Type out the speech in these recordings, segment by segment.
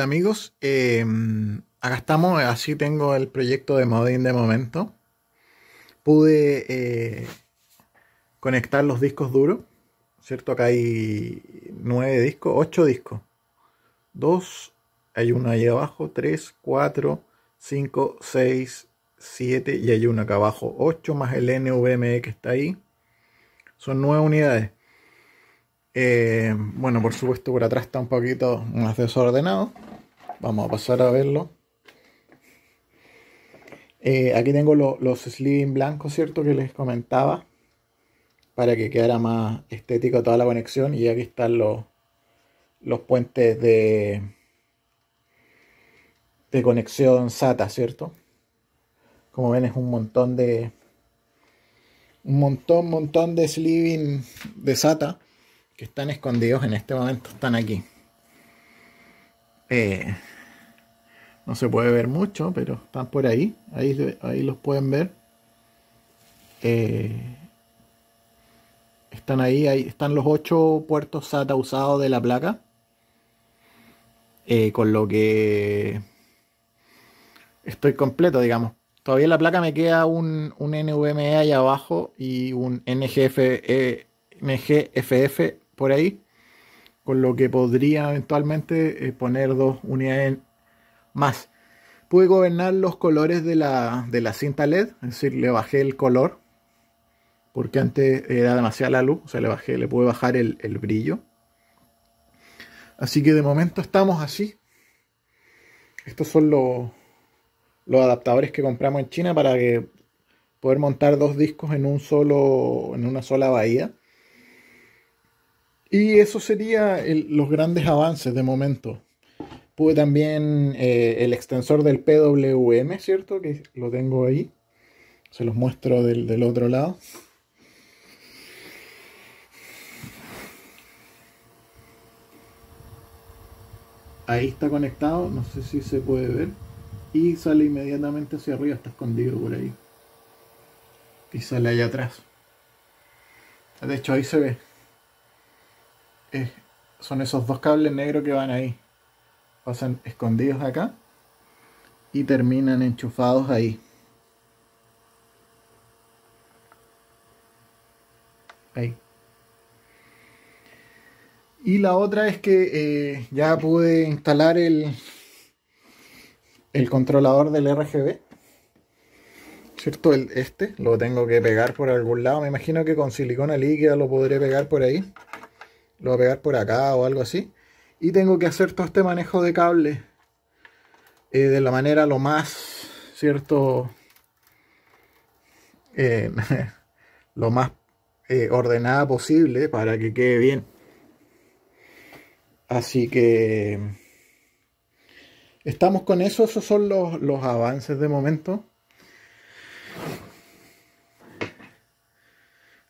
Amigos, em, acá estamos. Así tengo el proyecto de modín de momento. Pude eh, conectar los discos duros. Cierto, acá hay 9 discos, 8 discos, 2. Hay uno ahí abajo, 3, 4, 5, 6, 7 y hay uno acá abajo. 8 más el NVME que está ahí son nueve unidades. Eh, bueno, por supuesto, por atrás está un poquito más desordenado. Vamos a pasar a verlo. Eh, aquí tengo los sleeving blancos, ¿cierto? Que les comentaba. Para que quedara más estético toda la conexión. Y aquí están los, los puentes de, de conexión SATA, ¿cierto? Como ven es un montón de... Un montón, montón de sleeving de SATA que están escondidos en este momento están aquí. Eh, no se puede ver mucho, pero están por ahí. Ahí, ahí los pueden ver. Eh, están ahí, ahí están los ocho puertos SATA usados de la placa. Eh, con lo que estoy completo, digamos. Todavía en la placa me queda un, un NVMe ahí abajo y un NGF, e, NGFF por ahí, con lo que podría eventualmente eh, poner dos unidades más. Pude gobernar los colores de la, de la cinta LED, es decir, le bajé el color, porque antes era demasiada la luz, o sea, le, bajé, le pude bajar el, brillo. Así que de momento estamos así. Estos son los, los adaptadores que compramos en China para que poder montar dos discos en un solo en una sola bahía y eso sería los grandes avances de momento. Pude también eh, el extensor del PWM, ¿cierto? Que lo tengo ahí. Se los muestro del, del otro lado. Ahí está conectado, no sé si se puede ver. Y sale inmediatamente hacia arriba, está escondido por ahí. Y sale allá atrás. De hecho, ahí se ve son esos dos cables negros que van ahí. Pasan escondidos acá y terminan enchufados ahí. Ahí. Y la otra es que eh, ya pude instalar el, el controlador del RGB. ¿Cierto? El, este lo tengo que pegar por algún lado. Me imagino que con silicona líquida lo podré pegar por ahí lo voy a pegar por acá o algo así. Y tengo que hacer todo este manejo de cable eh, de la manera lo más, ¿cierto? Eh, lo más eh, ordenada posible para que quede bien. Así que estamos con eso, esos son los, los avances de momento.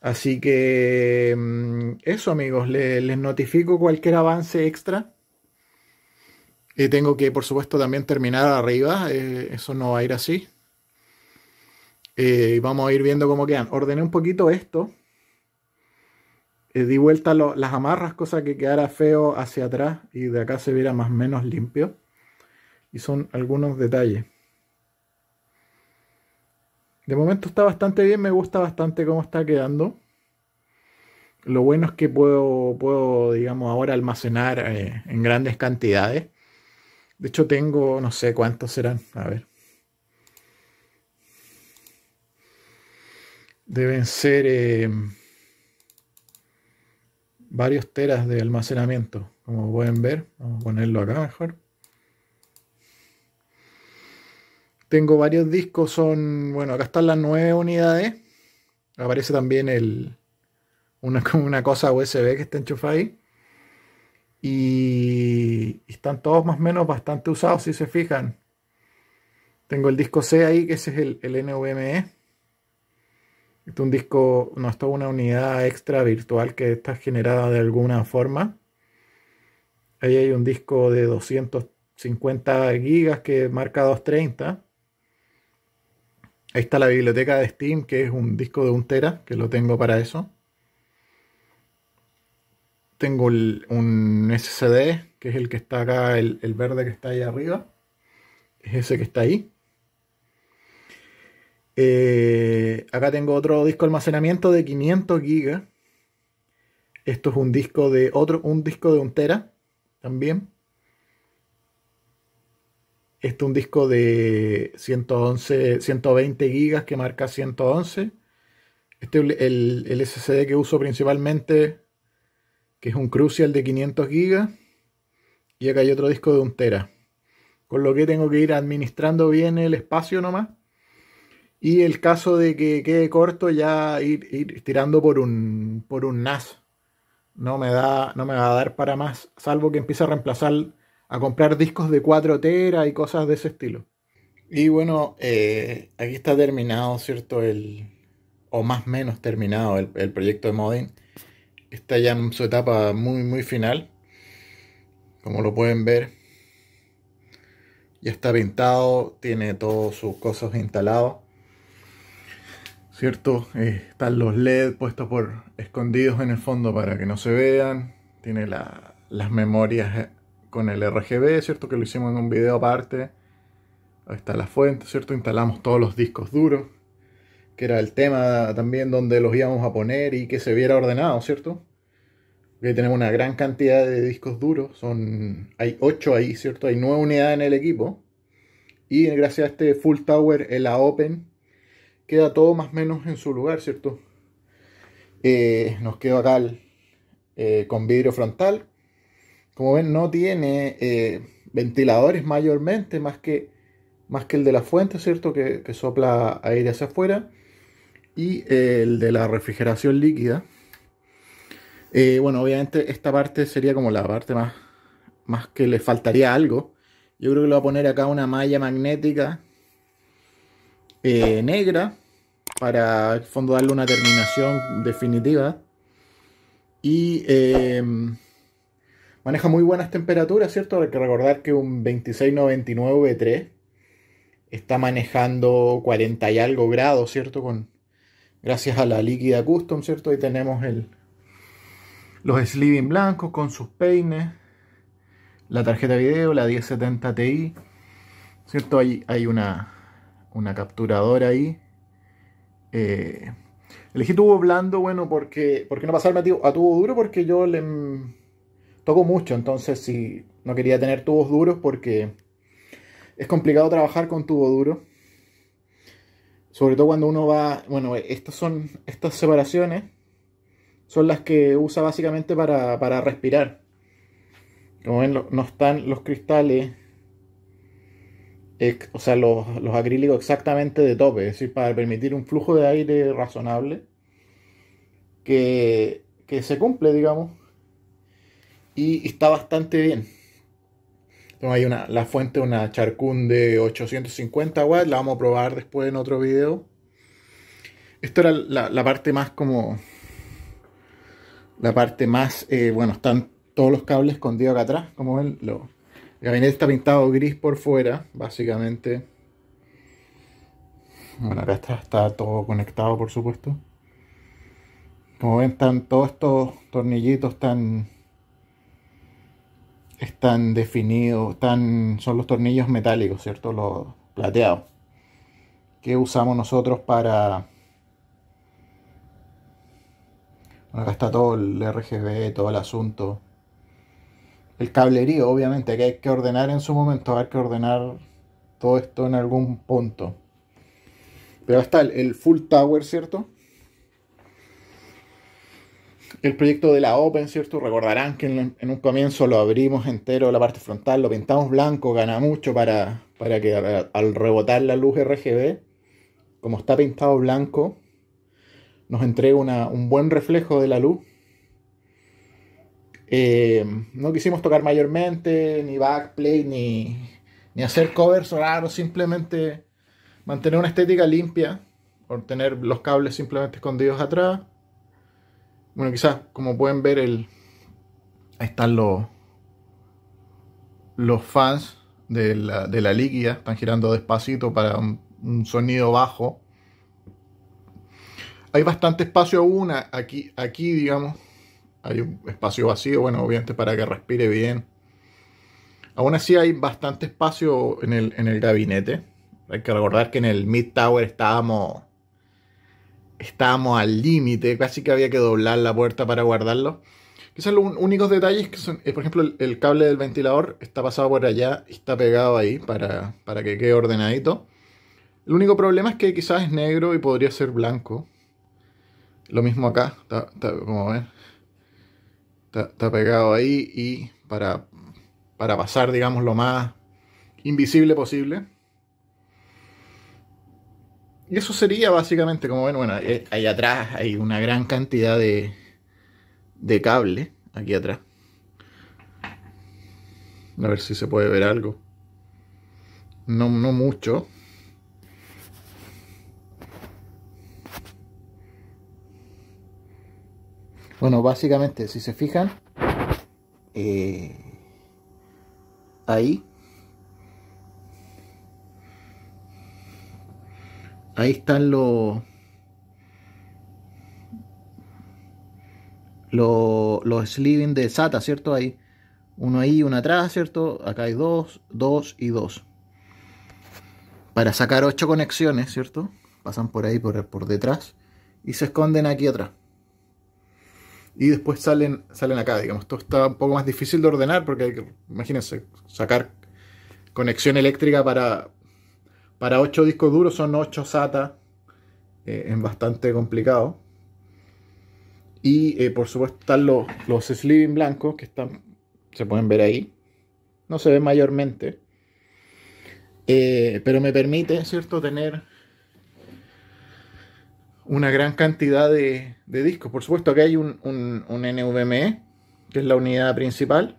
Así que mm, eso amigos, les, notifico cualquier avance extra. Y tengo que, por supuesto, también terminar arriba. Eh, eso no va a ir así. Eh, y vamos a ir viendo cómo quedan. Ordené un poquito esto. Eh, di vuelta las amarras, cosa que quedara feo hacia atrás y de acá se viera más o menos limpio. Y son algunos detalles. De momento está bastante bien, me gusta bastante cómo está quedando. Lo bueno es que puedo, puedo digamos, ahora almacenar eh, en grandes cantidades. De hecho, tengo, no sé cuántos serán. A ver. Deben ser eh, varios teras de almacenamiento, como pueden ver. Vamos a ponerlo acá mejor. Tengo varios discos, son, bueno, acá están las nueve unidades. Aparece también el, una, una cosa USB que está enchufada ahí. Y, están todos más o menos bastante usados, si se fijan. Tengo el disco C ahí, que ese es el, NVMe. Este es un disco, no, esto es una unidad extra virtual que está generada de alguna forma. Ahí hay un disco de 250 gigas que marca 230. Ahí está la biblioteca de Steam, que es un disco de un tera, que lo tengo para eso. Tengo un SSD, que es el que está acá, el, verde que está ahí arriba. Es ese que está ahí. Eh, acá tengo otro disco de almacenamiento de 500 gigas. Esto es un disco de otro, un disco de un tera también. Este es un disco de 111, 120 gigas que marca 111. Este el, el SSD que uso principalmente, que es un Crucial de 500 gigas. Y acá hay otro disco de 1 tera. Con lo que tengo que ir administrando bien el espacio nomás. Y el caso de que quede corto, ya ir, tirando por un, por un NAS. No me, da, no me va a dar para más, salvo que empiece a reemplazar a comprar discos de 4 tera y cosas de ese estilo. Y bueno, eh, aquí está terminado, ¿cierto? El, o más o menos terminado el, proyecto de modding. Está ya en su etapa muy, muy final. Como lo pueden ver, ya está pintado, tiene todos sus cosas instalados. ¿Cierto? Eh, están los LED puestos por escondidos en el fondo para que no se vean. Tiene las memorias eh, con el RGB, ¿cierto? Que lo hicimos en un video aparte. Ahí está la fuente, ¿cierto? Instalamos todos los discos duros, que era el tema también donde los íbamos a poner y que se viera ordenado, ¿cierto? Porque tenemos una gran cantidad de discos duros, son hay 8 ahí, ¿cierto? Hay 9 unidades en el equipo. Y gracias a este Full Tower, el Open, queda todo más o menos en su lugar, ¿cierto? Eh, nos quedó acá eh, con vidrio frontal, como ven, no tiene eh, ventiladores mayormente, más que, más que el de la fuente, ¿cierto? Que, sopla aire hacia afuera. Y eh, el de la refrigeración líquida. Eh, bueno, obviamente esta parte sería como la parte más, más que le faltaría algo. Yo creo que le voy a poner acá una malla magnética negra para el fondo darle una terminación definitiva. Y Maneja muy buenas temperaturas, ¿cierto? Hay que recordar que un 2699 V3 está manejando 40 y algo grados, ¿cierto? Con, gracias a la líquida custom, ¿cierto? Ahí tenemos el, los sleeving blancos con sus peines, la tarjeta video, la 1070 Ti, ¿cierto? Hay, hay una, una capturadora ahí. Eh, elegí tubo blando, bueno, porque, porque no pasarme a, tubo duro, porque yo le, toco mucho, entonces si no quería tener tubos duros porque es complicado trabajar con tubo duro. Sobre todo cuando uno va, bueno, estas son estas separaciones son las que usa básicamente para, respirar. Como ven, no están los cristales, o sea, los, acrílicos exactamente de tope, es decir, para permitir un flujo de aire razonable que, que se cumple, digamos y está bastante bien. Entonces hay una, la fuente, una charcún de 850 watts, la vamos a probar después en otro video. Esto era la, parte más como... La parte más, eh, bueno, están todos los cables escondidos acá atrás, como ven, lo, el gabinete está pintado gris por fuera, básicamente. Bueno, acá está, está todo conectado, por supuesto. Como ven, están todos estos tornillitos, están están definidos, están, son los tornillos metálicos, ¿cierto? Los plateados. Que usamos nosotros para... Bueno, acá está todo el RGB, todo el asunto. El cablerío, obviamente, que hay que ordenar en su momento, hay que ordenar todo esto en algún punto. Pero está el full tower, ¿cierto? el proyecto de la Open, ¿cierto? Recordarán que en, un comienzo lo abrimos entero, la parte frontal, lo pintamos blanco, gana mucho para, que al rebotar la luz RGB, como está pintado blanco, nos entrega un buen reflejo de la luz. Eh, no quisimos tocar mayormente ni backplay ni, ni hacer covers raros, simplemente mantener una estética limpia, por tener los cables simplemente escondidos atrás. Bueno, quizás, como pueden ver, el, están los, los fans de la, líquida, están girando despacito para un, sonido bajo. Hay bastante espacio aún aquí, aquí, digamos. Hay un espacio vacío, bueno, obviamente para que respire bien. Aún así hay bastante espacio en el, en el gabinete. Hay que recordar que en el Mid Tower estábamos estábamos al límite, casi que había que doblar la puerta para guardarlo. Quizás los únicos detalles que son, eh, por ejemplo, el, cable del ventilador está pasado por allá y está pegado ahí para, que quede ordenadito. El único problema es que quizás es negro y podría ser blanco. Lo mismo acá, está, como ven, está, pegado ahí y para pasar, digamos, lo más invisible posible y eso sería básicamente, como ven, bueno, eh, ahí atrás hay una gran cantidad de, de cable, aquí atrás. A ver si se puede ver algo. No, no mucho. Bueno, básicamente, si se fijan, eh, ahí ahí están los, los, los sleeving de SATA, ¿cierto? Hay uno ahí y uno atrás, ¿cierto? Acá hay dos, dos y dos. Para sacar ocho conexiones, ¿cierto? Pasan por ahí, por, por detrás, y se esconden aquí atrás. Y después salen, salen acá, digamos. Esto está un poco más difícil de ordenar porque hay que, imagínense, sacar conexión eléctrica para, para 8 discos duros son 8 SATA, eh, es bastante complicado. Y eh, por supuesto están los, los sleeving blancos que están, se pueden ver ahí. No se ve mayormente. Eh, pero me permite, ¿cierto?, tener una gran cantidad de, discos. Por supuesto, que hay un, un, NVMe, que es la unidad principal,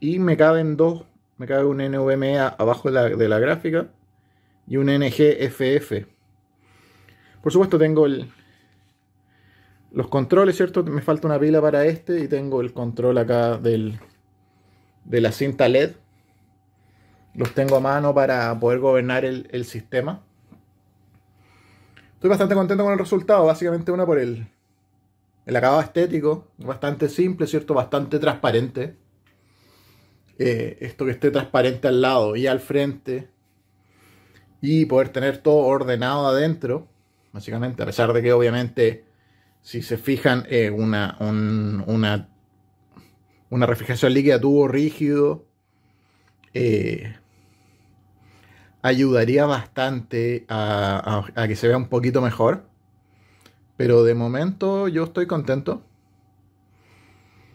y me caben dos, me cabe un NVMe abajo de la gráfica y un NGFF. Por supuesto tengo el, los controles, ¿cierto? Me falta una pila para este y tengo el control acá del, de la cinta LED. Los tengo a mano para poder gobernar el, sistema. Estoy bastante contento con el resultado, básicamente una por el, el acabado estético, bastante simple, ¿cierto? Bastante transparente. Eh, esto que esté transparente al lado y al frente y poder tener todo ordenado adentro, básicamente, a pesar de que obviamente si se fijan eh, una, una, una refrigeración líquida tubo rígido eh, ayudaría bastante a, que se vea un poquito mejor. Pero de momento yo estoy contento.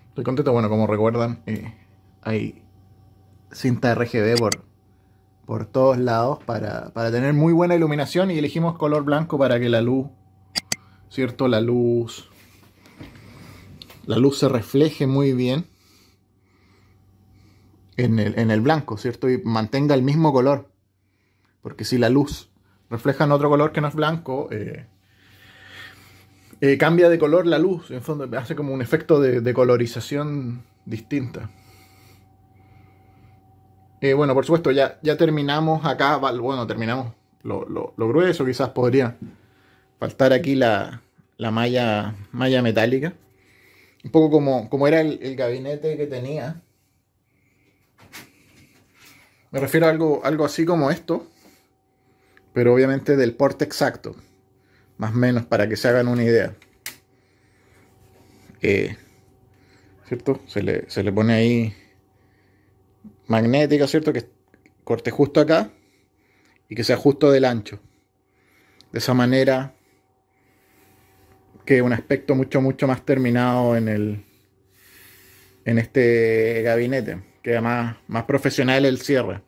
Estoy contento, bueno, como recuerdan, eh, hay cinta RGB por por todos lados para, tener muy buena iluminación y elegimos color blanco para que la luz, ¿cierto? La luz, la luz se refleje muy bien en el, en el blanco, ¿cierto? Y mantenga el mismo color. Porque si la luz refleja en otro color que no es blanco, eh, eh, cambia de color la luz, en fondo hace como un efecto de colorización distinta. Eh, bueno, por supuesto, ya, ya terminamos acá. Bueno, terminamos lo, grueso. Quizás podría faltar aquí la, malla, malla metálica. Un poco como, como era el, gabinete que tenía. Me refiero a algo, algo así como esto. Pero obviamente del porte exacto. Más o menos para que se hagan una idea. Eh, ¿Cierto? se le pone ahí magnética, ¿cierto? Que corte justo acá y que sea justo del ancho. De esa manera que un aspecto mucho, mucho más terminado en el en este gabinete. Queda más, más profesional el cierre.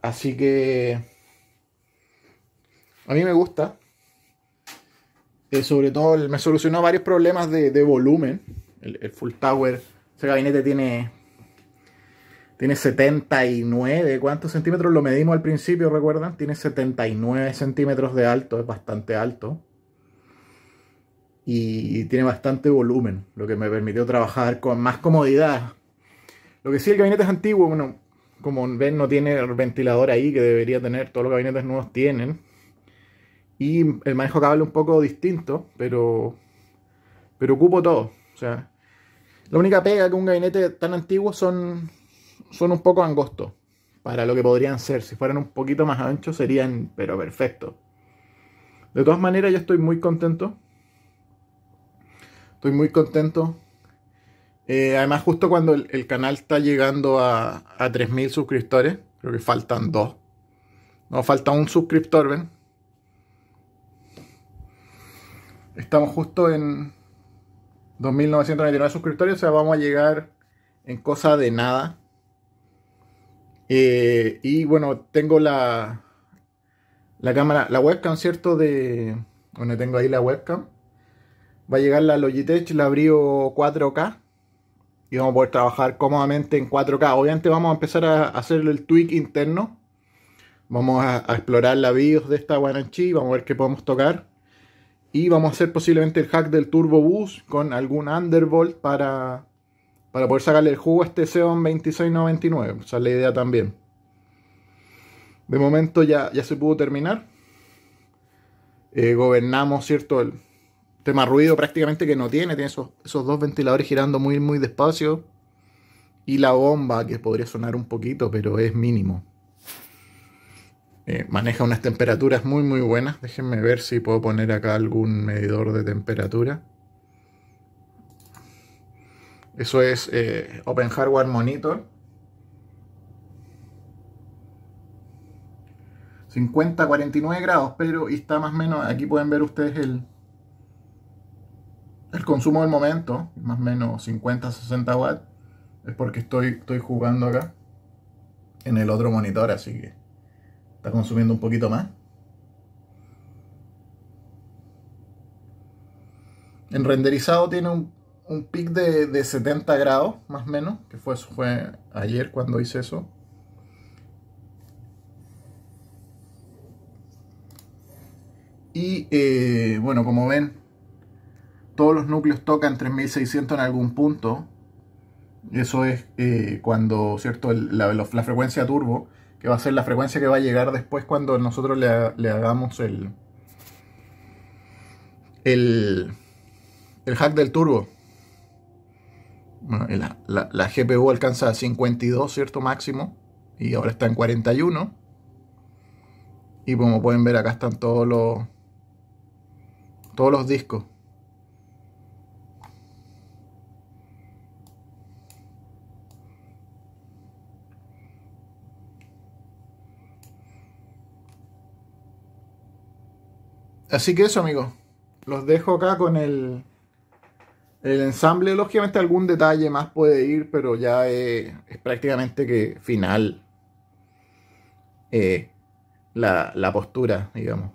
Así que a mí me gusta. Eh, sobre todo me solucionó varios problemas de, volumen. El, el, full tower, ese gabinete tiene tiene 79, ¿cuántos centímetros lo medimos al principio, recuerdan? Tiene 79 centímetros de alto, es bastante alto. Y tiene bastante volumen, lo que me permitió trabajar con más comodidad. Lo que sí, el gabinete es antiguo, bueno, como ven, no tiene el ventilador ahí que debería tener, todos los gabinetes nuevos tienen. Y el manejo cable un poco distinto, pero, pero ocupo todo. O sea, la única pega que un gabinete tan antiguo son son un poco angostos para lo que podrían ser. Si fueran un poquito más anchos serían, pero perfectos. De todas maneras, yo estoy muy contento. Estoy muy contento. Eh, además, justo cuando el, canal está llegando a, a 3.000 suscriptores, creo que faltan dos. No, falta un suscriptor, ¿ven? Estamos justo en 2.999 suscriptores, o sea, vamos a llegar en cosa de nada eh, y bueno, tengo la, la cámara, la webcam, ¿cierto? De, bueno, tengo ahí la webcam. Va a llegar la Logitech, la abrió 4K. Y vamos a poder trabajar cómodamente en 4K. Obviamente vamos a empezar a hacer el tweak interno. Vamos a, explorar la BIOS de esta y Vamos a ver qué podemos tocar. Y vamos a hacer posiblemente el hack del Turbo Boost con algún underbolt para para poder sacarle el jugo a este Xeon 2699. O Esa la idea también. De momento ya, ya se pudo terminar. Eh, gobernamos, ¿cierto? El tema ruido prácticamente que no tiene. Tiene esos, dos ventiladores girando muy, muy despacio. Y la bomba, que podría sonar un poquito, pero es mínimo. Eh, maneja unas temperaturas muy, muy buenas. Déjenme ver si puedo poner acá algún medidor de temperatura. Eso es eh, Open Hardware Monitor. 50, 49 grados, pero está más o menos, aquí pueden ver ustedes el, el consumo del momento, más o menos 50, 60 watts, es porque estoy, estoy jugando acá en el otro monitor, así que está consumiendo un poquito más. En renderizado tiene un un pic de, 70 grados, más o menos, que fue, fue ayer cuando hice eso. Y eh, bueno, como ven, todos los núcleos tocan 3600 en algún punto. Eso es eh, cuando, ¿cierto? la, la, frecuencia turbo, que va a ser la frecuencia que va a llegar después cuando nosotros le, le hagamos el, el, el hack del turbo. Bueno, la, la, la, GPU alcanza a 52, ¿cierto? Máximo. Y ahora está en 41. Y como pueden ver, acá están todos los, todos los discos. Así que eso, amigos. Los dejo acá con el el ensamble, lógicamente, algún detalle más puede ir, pero ya eh, es, prácticamente que final eh, la, postura, digamos.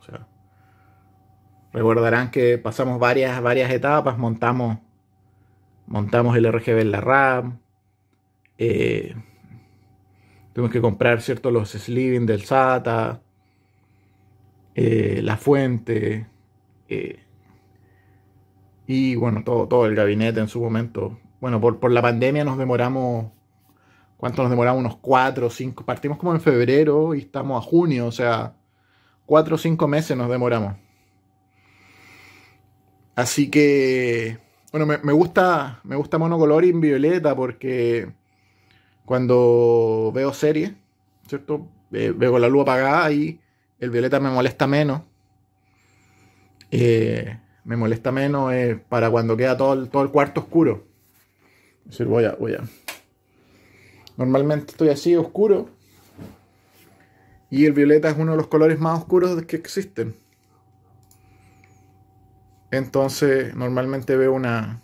recordarán que pasamos varias, varias etapas, montamos, montamos el RGB en la RAM, eh, tuvimos que comprar ¿cierto? los sleeving del SATA, eh, la fuente, y bueno, todo, todo el gabinete en su momento. Bueno, por, la pandemia nos demoramos. ¿Cuánto nos demoramos? Unos cuatro o cinco. Partimos como en febrero y estamos a junio, o sea, cuatro o cinco meses nos demoramos. Así que. Bueno, me, gusta. Me gusta monocolor y violeta porque cuando veo series, ¿cierto? veo la luz apagada y el violeta me molesta menos. Eh, me molesta menos para cuando queda todo el, todo el cuarto oscuro. Es decir, voy a, voy a. Normalmente estoy así oscuro. Y el violeta es uno de los colores más oscuros que existen. Entonces, normalmente veo una.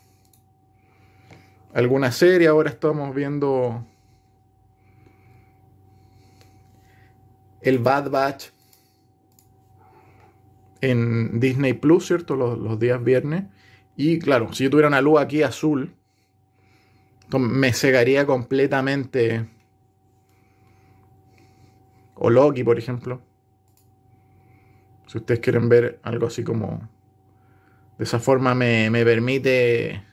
alguna serie. Ahora estamos viendo. El Bad Batch en Disney Plus, ¿cierto? Los, los, días viernes. Y claro, si yo tuviera una luz aquí azul, me cegaría completamente. O Loki, por ejemplo. Si ustedes quieren ver algo así como. De esa forma me, me permite.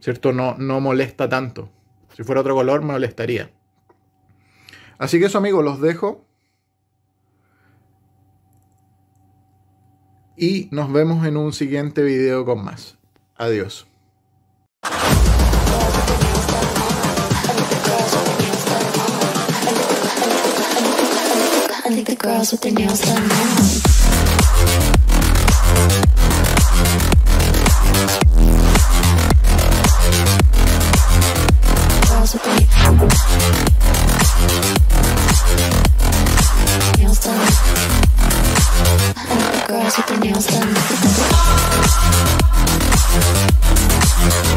¿Cierto? No, no molesta tanto. Si fuera otro color, me molestaría. Así que eso, amigos, los dejo. y nos vemos en un siguiente video con más. Adiós. Girls with their nails done.